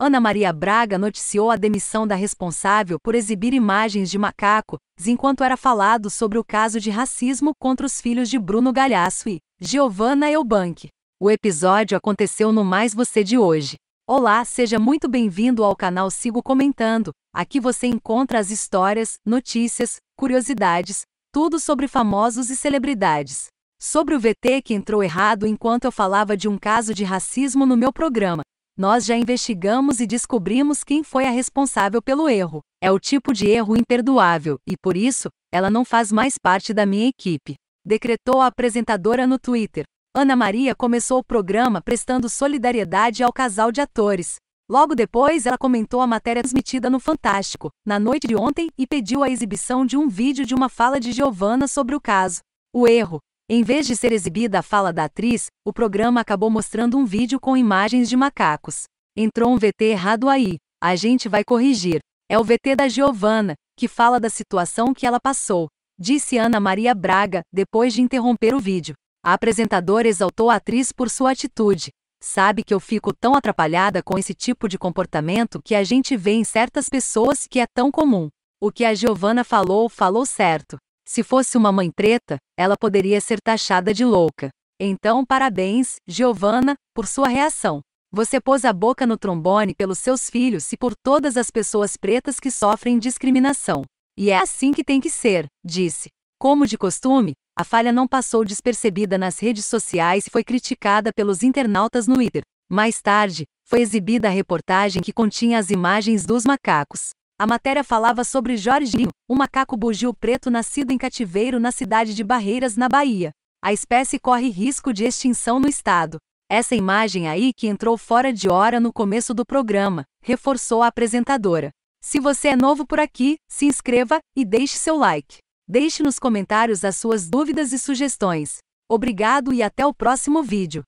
Ana Maria Braga noticiou a demissão da responsável por exibir imagens de macacos enquanto era falado sobre o caso de racismo contra os filhos de Bruno Galhaço e Giovanna Eubank. O episódio aconteceu no Mais Você de hoje. Olá, seja muito bem-vindo ao canal Sigo Comentando. Aqui você encontra as histórias, notícias, curiosidades, tudo sobre famosos e celebridades. Sobre o VT que entrou errado enquanto eu falava de um caso de racismo no meu programa. Nós já investigamos e descobrimos quem foi a responsável pelo erro. É o tipo de erro imperdoável, e por isso, ela não faz mais parte da minha equipe. Decretou a apresentadora no Twitter. Ana Maria começou o programa prestando solidariedade ao casal de atores. Logo depois, ela comentou a matéria transmitida no Fantástico, na noite de ontem, e pediu a exibição de um vídeo de uma fala de Giovanna sobre o caso. O erro, em vez de ser exibida a fala da atriz, o programa acabou mostrando um vídeo com imagens de macacos. Entrou um VT errado aí. A gente vai corrigir. É o VT da Giovanna, que fala da situação que ela passou, disse Ana Maria Braga, depois de interromper o vídeo. A apresentadora exaltou a atriz por sua atitude. Sabe que eu fico tão atrapalhada com esse tipo de comportamento que a gente vê em certas pessoas que é tão comum. O que a Giovanna falou, falou certo. Se fosse uma mãe preta, ela poderia ser taxada de louca. Então, parabéns, Giovanna, por sua reação. Você pôs a boca no trombone pelos seus filhos e por todas as pessoas pretas que sofrem discriminação. E é assim que tem que ser, disse. Como de costume, a falha não passou despercebida nas redes sociais e foi criticada pelos internautas no Twitter. Mais tarde, foi exibida a reportagem que continha as imagens dos macacos. A matéria falava sobre Jorginho, um macaco bugio preto nascido em cativeiro na cidade de Barreiras, na Bahia. A espécie corre risco de extinção no estado. Essa imagem aí que entrou fora de hora no começo do programa, reforçou a apresentadora. Se você é novo por aqui, se inscreva e deixe seu like. Deixe nos comentários as suas dúvidas e sugestões. Obrigado e até o próximo vídeo.